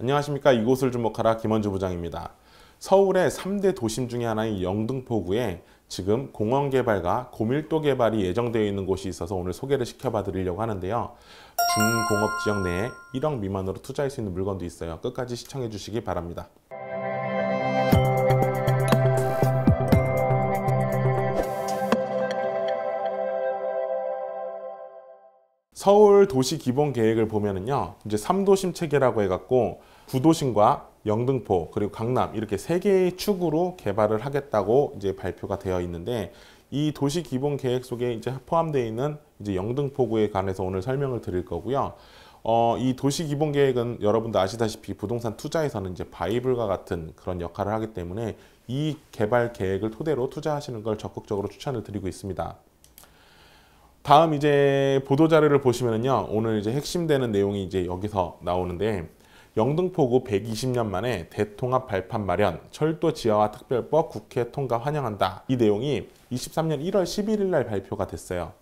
안녕하십니까 이곳을 주목하라 김원주 부장입니다. 서울의 3대 도심 중의 하나인 영등포구에 지금 공원 개발과 고밀도 개발이 예정되어 있는 곳이 있어서 오늘 소개를 시켜봐 드리려고 하는데요. 중공업 지역 내에 1억 미만으로 투자할 수 있는 물건도 있어요. 끝까지 시청해 주시기 바랍니다. 서울 도시 기본 계획을 보면은요, 이제 3도심 체계라고 해갖고 구도심과 영등포 그리고 강남 이렇게 세 개의 축으로 개발을 하겠다고 이제 발표가 되어 있는데 이 도시 기본 계획 속에 이제 포함되어 있는 이제 영등포구에 관해서 오늘 설명을 드릴 거고요. 어, 이 도시 기본 계획은 여러분도 아시다시피 부동산 투자에서는 이제 바이블과 같은 그런 역할을 하기 때문에 이 개발 계획을 토대로 투자하시는 걸 적극적으로 추천을 드리고 있습니다. 다음 이제 보도자료를 보시면은요. 오늘 이제 핵심되는 내용이 이제 여기서 나오는데 영등포구 120년 만에 대통합 발판 마련, 철도 지하화 특별법 국회 통과 환영한다. 이 내용이 23년 1월 11일 날 발표가 됐어요.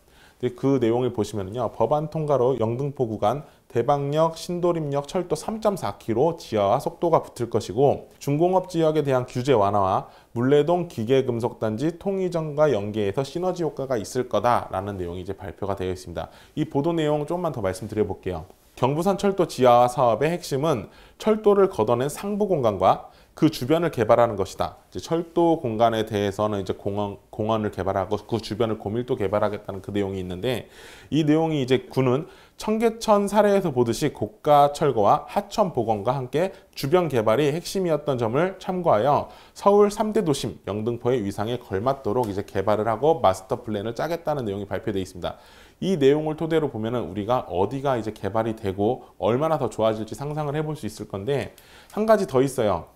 그 내용을 보시면요. 법안 통과로 영등포 구간 대방역, 신도림역 철도 3.4km 지하와 속도가 붙을 것이고 중공업 지역에 대한 규제 완화와 물레동 기계금속단지 통이전과 연계해서 시너지 효과가 있을 거다라는 내용이 이제 발표가 되어 있습니다. 이 보도 내용 조금만 더 말씀드려 볼게요. 경부산 철도 지하 사업의 핵심은 철도를 걷어낸 상부 공간과 그 주변을 개발하는 것이다. 철도 공간에 대해서는 이제 공원, 공원을 개발하고 그 주변을 고밀도 개발하겠다는 그 내용이 있는데 이 내용이 이제 군은 청계천 사례에서 보듯이 고가 철거와 하천 복원과 함께 주변 개발이 핵심이었던 점을 참고하여 서울 3대 도심 영등포의 위상에 걸맞도록 이제 개발을 하고 마스터 플랜을 짜겠다는 내용이 발표되어 있습니다. 이 내용을 토대로 보면 우리가 어디가 이제 개발이 되고 얼마나 더 좋아질지 상상을 해볼 수 있을 건데 한 가지 더 있어요.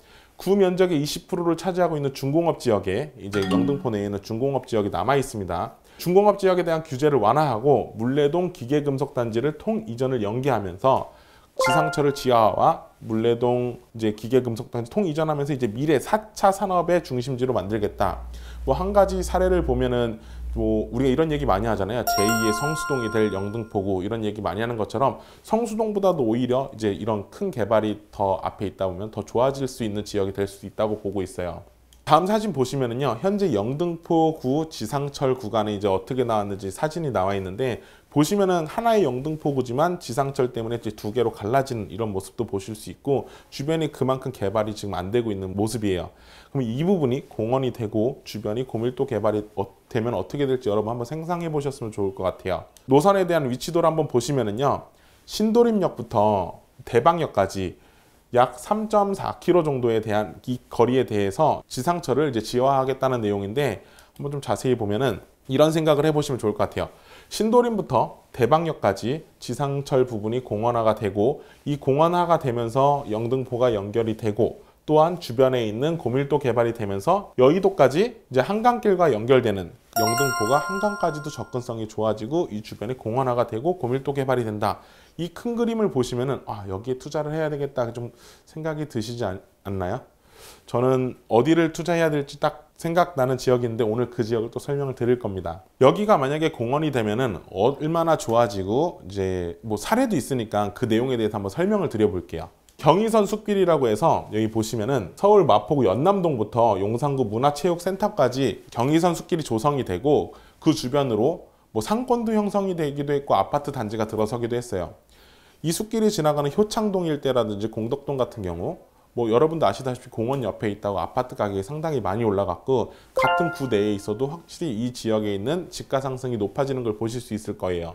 구 면적의 20%를 차지하고 있는 중공업 지역에 이제 영등포 내에는 있 중공업 지역이 남아 있습니다. 중공업 지역에 대한 규제를 완화하고 물레동 기계금속 단지를 통 이전을 연기하면서 지상철을 지하와 물레동 이제 기계금속 단지 통 이전하면서 이제 미래 4차 산업의 중심지로 만들겠다. 뭐 한 가지 사례를 보면은 뭐 우리가 이런 얘기 많이 하잖아요. 제2의 성수동이 될 영등포구 이런 얘기 많이 하는 것처럼 성수동보다도 오히려 이제 이런 큰 개발이 더 앞에 있다 보면 더 좋아질 수 있는 지역이 될 수도 있다고 보고 있어요. 다음 사진 보시면은요 현재 영등포구 지상철 구간에 이제 어떻게 나왔는지 사진이 나와 있는데 보시면은 하나의 영등포구지만 지상철 때문에 이제 두 개로 갈라지는 이런 모습도 보실 수 있고 주변이 그만큼 개발이 지금 안 되고 있는 모습이에요. 그럼 이 부분이 공원이 되고 주변이 고밀도 개발이 어, 되면 어떻게 될지 여러분 한번 생상해 보셨으면 좋을 것 같아요. 노선에 대한 위치도를 한번 보시면은요. 신도림역부터 대방역까지 약 3.4km 정도에 대한 이 거리에 대해서 지상철을 이제 지화하겠다는 내용인데 한번 좀 자세히 보면은 이런 생각을 해보시면 좋을 것 같아요. 신도림부터 대방역까지 지상철 부분이 공원화가 되고 이 공원화가 되면서 영등포가 연결이 되고 또한 주변에 있는 고밀도 개발이 되면서 여의도까지 이제 한강길과 연결되는 영등포가 한강까지도 접근성이 좋아지고 이 주변에 공원화가 되고 고밀도 개발이 된다. 이 큰 그림을 보시면아 여기에 투자를 해야 되겠다 좀 생각이 드시지 않, 않나요? 저는 어디를 투자해야 될지 딱 생각나는 지역인데 오늘 그 지역을 또 설명을 드릴 겁니다. 여기가 만약에 공원이 되면은 어, 얼마나 좋아지고 이제 뭐 사례도 있으니까 그 내용에 대해서 한번 설명을 드려볼게요. 경의선 숲길이라고 해서 여기 보시면은 서울 마포구 연남동부터 용산구 문화체육센터까지 경의선 숲길이 조성이 되고 그 주변으로 뭐 상권도 형성이 되기도 했고 아파트 단지가 들어서기도 했어요. 이 숲길이 지나가는 효창동 일대라든지 공덕동 같은 경우 뭐 여러분도 아시다시피 공원 옆에 있다고 아파트 가격이 상당히 많이 올라갔고 같은 구 내에 있어도 확실히 이 지역에 있는 집가 상승이 높아지는 걸 보실 수 있을 거예요.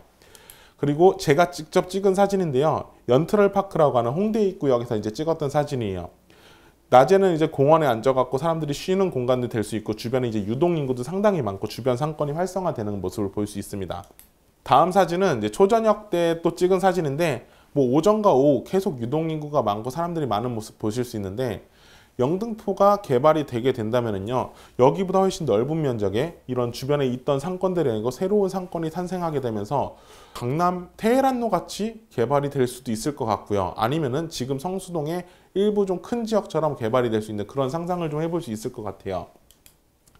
그리고 제가 직접 찍은 사진인데요. 연트럴 파크라고 하는 홍대 입구역에서 이제 찍었던 사진이에요. 낮에는 이제 공원에 앉아갖고 사람들이 쉬는 공간도 될 수 있고 주변에 이제 유동 인구도 상당히 많고 주변 상권이 활성화되는 모습을 볼 수 있습니다. 다음 사진은 이제 초저녁 때 또 찍은 사진인데 뭐 오전과 오후 계속 유동인구가 많고 사람들이 많은 모습 보실 수 있는데 영등포가 개발이 되게 된다면요 여기보다 훨씬 넓은 면적에 이런 주변에 있던 상권들이 아니고 새로운 상권이 탄생하게 되면서 강남 테헤란로 같이 개발이 될 수도 있을 것 같고요 아니면은 지금 성수동의 일부 좀 큰 지역처럼 개발이 될 수 있는 그런 상상을 좀 해볼 수 있을 것 같아요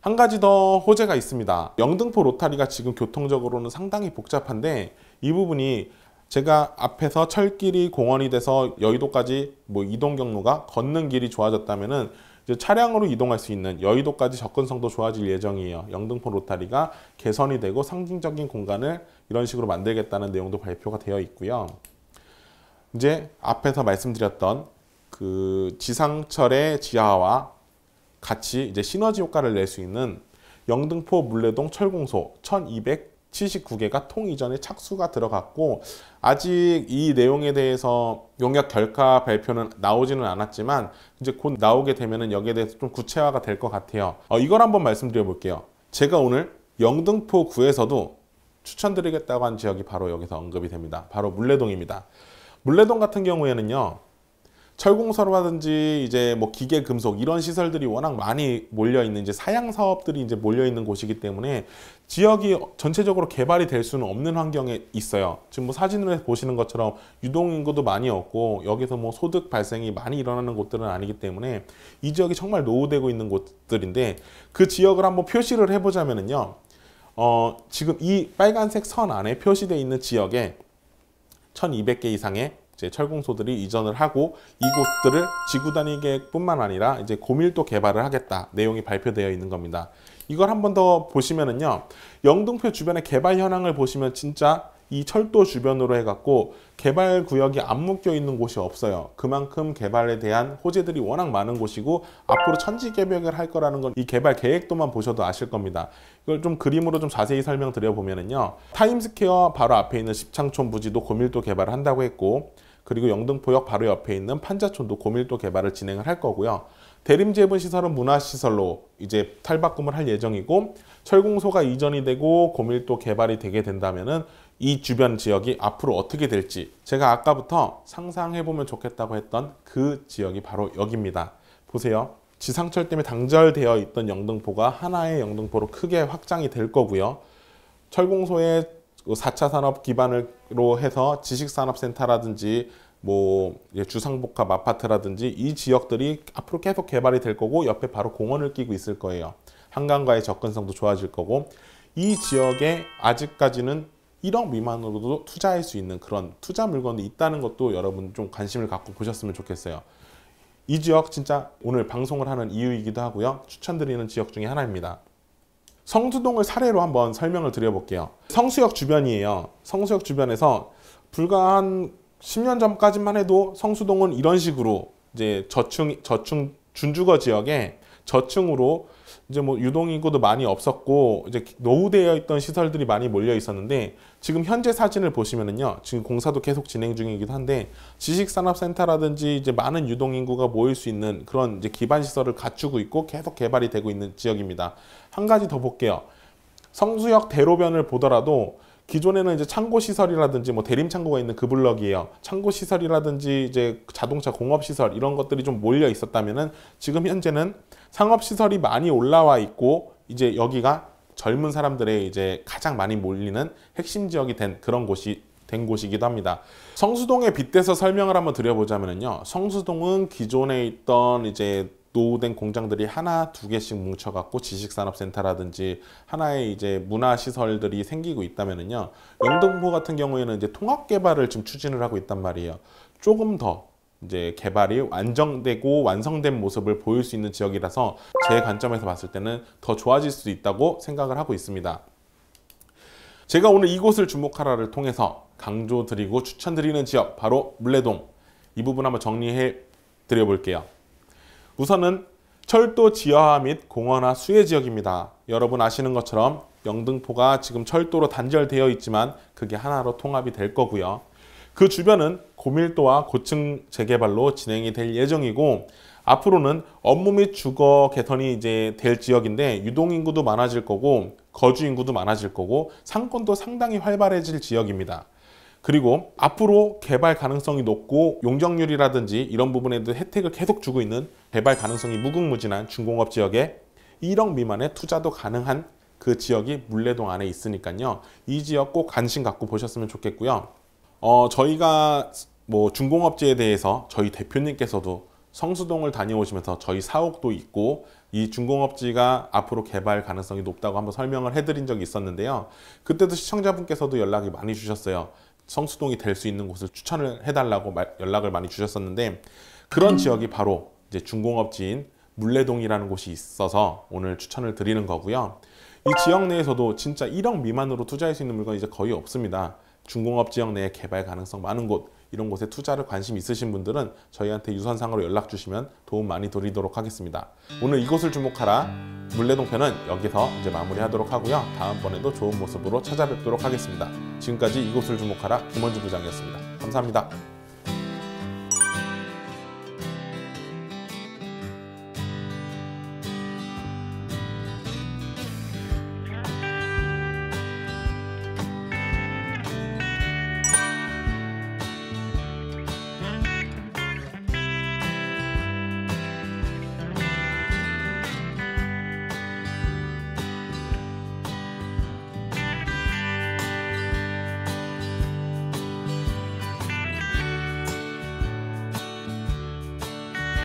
한 가지 더 호재가 있습니다 영등포 로타리가 지금 교통적으로는 상당히 복잡한데 이 부분이 제가 앞에서 철길이 공원이 돼서 여의도까지 뭐 이동 경로가 걷는 길이 좋아졌다면은 차량으로 이동할 수 있는 여의도까지 접근성도 좋아질 예정이에요. 영등포 로타리가 개선이 되고 상징적인 공간을 이런 식으로 만들겠다는 내용도 발표가 되어 있고요. 이제 앞에서 말씀드렸던 그 지상철의 지하와 같이 이제 시너지 효과를 낼 수 있는 영등포 물레동 철공소 1200 79개가 통 이전에 착수가 들어갔고 아직 이 내용에 대해서 용역 결과 발표는 나오지는 않았지만 이제 곧 나오게 되면은 여기에 대해서 좀 구체화가 될 것 같아요. 어, 이걸 한번 말씀드려 볼게요. 제가 오늘 영등포구에서도 추천드리겠다고 한 지역이 바로 여기서 언급이 됩니다. 바로 물레동입니다. 물레동 같은 경우에는요. 철공사로라든지 이제 뭐 기계 금속 이런 시설들이 워낙 많이 몰려 있는 이제 사양 사업들이 이제 몰려 있는 곳이기 때문에 지역이 전체적으로 개발이 될 수는 없는 환경에 있어요. 지금 뭐 사진으로 보시는 것처럼 유동 인구도 많이 없고 여기서 뭐 소득 발생이 많이 일어나는 곳들은 아니기 때문에 이 지역이 정말 노후되고 있는 곳들인데 그 지역을 한번 표시를 해보자면은요. 어 지금 이 빨간색 선 안에 표시되어 있는 지역에 1200개 이상의 이제 철공소들이 이전을 하고 이곳들을 지구 단위 계획뿐만 아니라 이제 고밀도 개발을 하겠다 내용이 발표되어 있는 겁니다. 이걸 한 번 더 보시면은요. 영등포 주변의 개발 현황을 보시면 진짜 이 철도 주변으로 해갖고 개발 구역이 안 묶여 있는 곳이 없어요. 그만큼 개발에 대한 호재들이 워낙 많은 곳이고 앞으로 천지 개벽을 할 거라는 건 이 개발 계획도만 보셔도 아실 겁니다. 이걸 좀 그림으로 좀 자세히 설명드려 보면요 타임스퀘어 바로 앞에 있는 십창촌 부지도 고밀도 개발을 한다고 했고 그리고 영등포역 바로 옆에 있는 판자촌도 고밀도 개발을 진행을 할 거고요. 대림 재분 시설은 문화시설로 이제 탈바꿈을 할 예정이고 철공소가 이전이 되고 고밀도 개발이 되게 된다면은 이 주변 지역이 앞으로 어떻게 될지 제가 아까부터 상상해보면 좋겠다고 했던 그 지역이 바로 여기입니다. 보세요. 지상철 때문에 단절되어 있던 영등포가 하나의 영등포로 크게 확장이 될 거고요. 철공소의 4차 그 산업 기반으로 해서 지식산업센터라든지 뭐 주상복합 아파트라든지 이 지역들이 앞으로 계속 개발이 될 거고 옆에 바로 공원을 끼고 있을 거예요. 한강과의 접근성도 좋아질 거고 이 지역에 아직까지는 1억 미만으로도 투자할 수 있는 그런 투자 물건이 있다는 것도 여러분 좀 관심을 갖고 보셨으면 좋겠어요. 이 지역 진짜 오늘 방송을 하는 이유이기도 하고요. 추천드리는 지역 중에 하나입니다. 성수동을 사례로 한번 설명을 드려볼게요. 성수역 주변이에요. 성수역 주변에서 불과 한 10년 전까지만 해도 성수동은 이런 식으로 이제 저층 저층 준주거 지역에 저층으로 이제 뭐 유동 인구도 많이 없었고 이제 노후되어 있던 시설들이 많이 몰려 있었는데 지금 현재 사진을 보시면은요 지금 공사도 계속 진행 중이기도 한데 지식산업센터라든지 이제 많은 유동 인구가 모일 수 있는 그런 이제 기반 시설을 갖추고 있고 계속 개발이 되고 있는 지역입니다 한 가지 더 볼게요 성수역 대로변을 보더라도 기존에는 이제 창고 시설이라든지 뭐 대림 창고가 있는 그 블럭이에요. 창고 시설이라든지 이제 자동차 공업 시설 이런 것들이 좀 몰려 있었다면은 지금 현재는 상업 시설이 많이 올라와 있고 이제 여기가 젊은 사람들의 이제 가장 많이 몰리는 핵심 지역이 된 그런 곳이 된 곳이기도 합니다. 성수동에 빗대서 설명을 한번 드려보자면요. 성수동은 기존에 있던 이제 노후된 공장들이 하나 두 개씩 뭉쳐갖고 지식산업센터라든지 하나의 이제 문화시설들이 생기고 있다면은요 영등포 같은 경우에는 이제 통합 개발을 지금 추진을 하고 있단 말이에요 조금 더 이제 개발이 완성되고 완성된 모습을 보일 수 있는 지역이라서 제 관점에서 봤을 때는 더 좋아질 수 있다고 생각을 하고 있습니다 제가 오늘 이곳을 주목하라를 통해서 강조드리고 추천드리는 지역 바로 물레동 이 부분 한번 정리해 드려볼게요 우선은 철도 지하화 및 공원화 수혜 지역입니다. 여러분 아시는 것처럼 영등포가 지금 철도로 단절되어 있지만 그게 하나로 통합이 될 거고요. 그 주변은 고밀도와 고층 재개발로 진행이 될 예정이고 앞으로는 업무 및 주거 개선이 이제 될 지역인데 유동 인구도 많아질 거고 거주 인구도 많아질 거고 상권도 상당히 활발해질 지역입니다. 그리고 앞으로 개발 가능성이 높고 용적률이라든지 이런 부분에도 혜택을 계속 주고 있는 개발 가능성이 무궁무진한 중공업 지역에 1억 미만의 투자도 가능한 그 지역이 물레동 안에 있으니까요. 이 지역 꼭 관심 갖고 보셨으면 좋겠고요. 어, 저희가 뭐 중공업지에 대해서 저희 대표님께서도 성수동을 다녀오시면서 저희 사옥도 있고 이 중공업지가 앞으로 개발 가능성이 높다고 한번 설명을 해드린 적이 있었는데요. 그때도 시청자분께서도 연락이 많이 주셨어요. 성수동이 될 수 있는 곳을 추천을 해달라고 연락을 많이 주셨었는데 그런 지역이 바로 이제 중공업지인 물레동이라는 곳이 있어서 오늘 추천을 드리는 거고요. 이 지역 내에서도 진짜 1억 미만으로 투자할 수 있는 물건이 이제 거의 없습니다. 중공업 지역 내에 개발 가능성 많은 곳 이런 곳에 투자를 관심 있으신 분들은 저희한테 유선상으로 연락 주시면 도움 많이 드리도록 하겠습니다. 오늘 이곳을 주목하라 물레동 편은 여기서 이제 마무리하도록 하고요. 다음번에도 좋은 모습으로 찾아뵙도록 하겠습니다. 지금까지 이곳을 주목하라 김원주 부장이었습니다. 감사합니다.